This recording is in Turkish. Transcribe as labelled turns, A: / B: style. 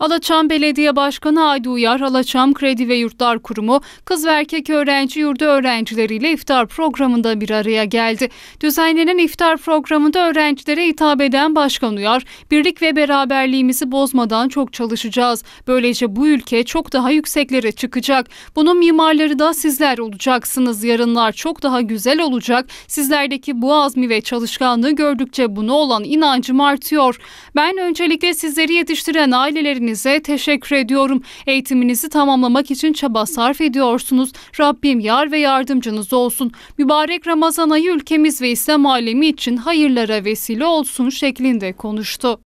A: Alaçam Belediye Başkanı Aydı Uyar, Alaçam Kredi ve Yurtlar Kurumu kız ve erkek öğrenci yurdu öğrencileriyle iftar programında bir araya geldi. Düzenlenen iftar programında öğrencilere hitap eden Başkan Uyar, birlik ve beraberliğimizi bozmadan çok çalışacağız. Böylece bu ülke çok daha yükseklere çıkacak. Bunun mimarları da sizler olacaksınız. Yarınlar çok daha güzel olacak. Sizlerdeki bu azmi ve çalışkanlığı gördükçe bunu olan inancım artıyor. Ben öncelikle sizleri yetiştiren ailelerin eşlerinize teşekkür ediyorum. Eğitiminizi tamamlamak için çaba sarf ediyorsunuz. Rabbim yar ve yardımcınız olsun. Mübarek Ramazan ayı ülkemiz ve İslam alemi için hayırlara vesile olsun şeklinde konuştu.